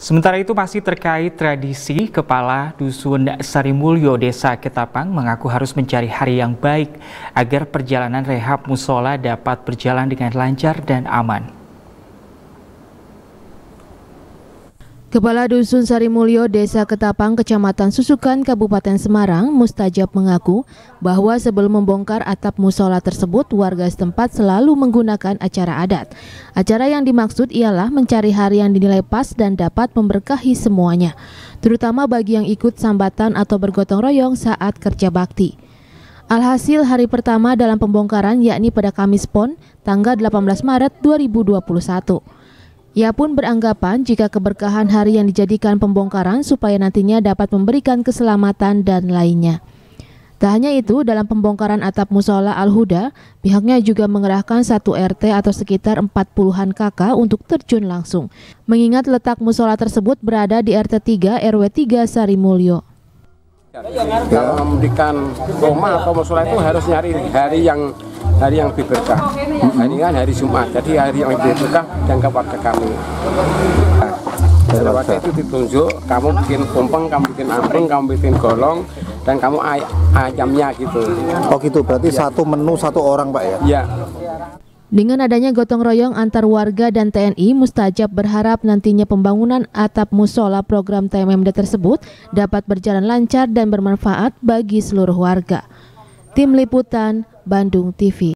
Sementara itu masih terkait tradisi, Kepala Dusun Sarimulyo Desa Ketapang mengaku harus mencari hari yang baik agar perjalanan rehab musola dapat berjalan dengan lancar dan aman. Kepala Dusun Sarimulyo, Desa Ketapang, Kecamatan Susukan, Kabupaten Semarang, Mustajab mengaku bahwa sebelum membongkar atap musola tersebut, warga setempat selalu menggunakan acara adat. Acara yang dimaksud ialah mencari hari yang dinilai pas dan dapat memberkahi semuanya, terutama bagi yang ikut sambatan atau bergotong royong saat kerja bakti. Alhasil hari pertama dalam pembongkaran yakni pada Kamis Pon, tanggal 18 Maret 2021. Ia pun beranggapan jika keberkahan hari yang dijadikan pembongkaran supaya nantinya dapat memberikan keselamatan dan lainnya. Tak hanya itu, dalam pembongkaran atap musola Al-Huda, pihaknya juga mengerahkan satu RT atau sekitar 40-an kakak untuk terjun langsung, mengingat letak musola tersebut berada di RT 3 RW 3 Sarimulyo. Kalau memberikan rumah atau musola itu harus nyari hari yang hari yang lebih berkah. Hari nah, kan hari Jumat, jadi hari yang lebih berkah dan keluarga kami. Nah, waktu itu ditunjuk, kamu bikin pompong, kamu bikin ampung, kamu bikin golong, dan kamu ay ayamnya gitu. Oh gitu, berarti ya. satu menu satu orang Pak ya? Iya. Dengan adanya gotong royong antar warga dan TNI, Mustajab berharap nantinya pembangunan atap musola program TMMD tersebut dapat berjalan lancar dan bermanfaat bagi seluruh warga. Tim Liputan, Bandung TV.